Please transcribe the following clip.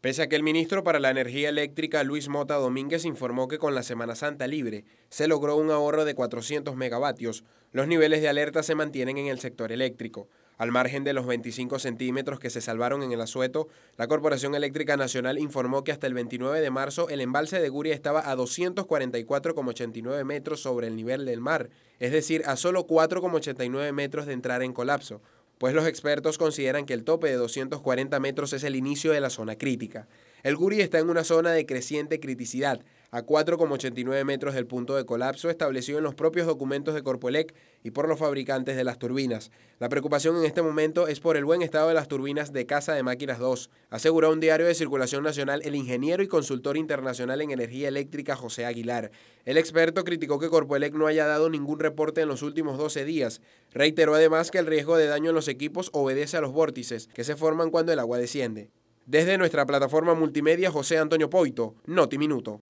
Pese a que el ministro para la Energía Eléctrica, Luis Mota Domínguez, informó que con la Semana Santa libre se logró un ahorro de 400 megavatios, los niveles de alerta se mantienen en el sector eléctrico. Al margen de los 25 centímetros que se salvaron en el asueto, la Corporación Eléctrica Nacional informó que hasta el 29 de marzo el embalse de Guria estaba a 244,89 metros sobre el nivel del mar, es decir, a solo 4,89 metros de entrar en colapso pues los expertos consideran que el tope de 240 metros es el inicio de la zona crítica. El Guri está en una zona de creciente criticidad, a 4,89 metros del punto de colapso establecido en los propios documentos de Corpoelec y por los fabricantes de las turbinas. La preocupación en este momento es por el buen estado de las turbinas de Casa de Máquinas 2, aseguró un diario de circulación nacional el ingeniero y consultor internacional en energía eléctrica José Aguilar. El experto criticó que Corpoelec no haya dado ningún reporte en los últimos 12 días. Reiteró además que el riesgo de daño en los equipos obedece a los vórtices que se forman cuando el agua desciende. Desde nuestra plataforma multimedia José Antonio Poito, Noti Minuto.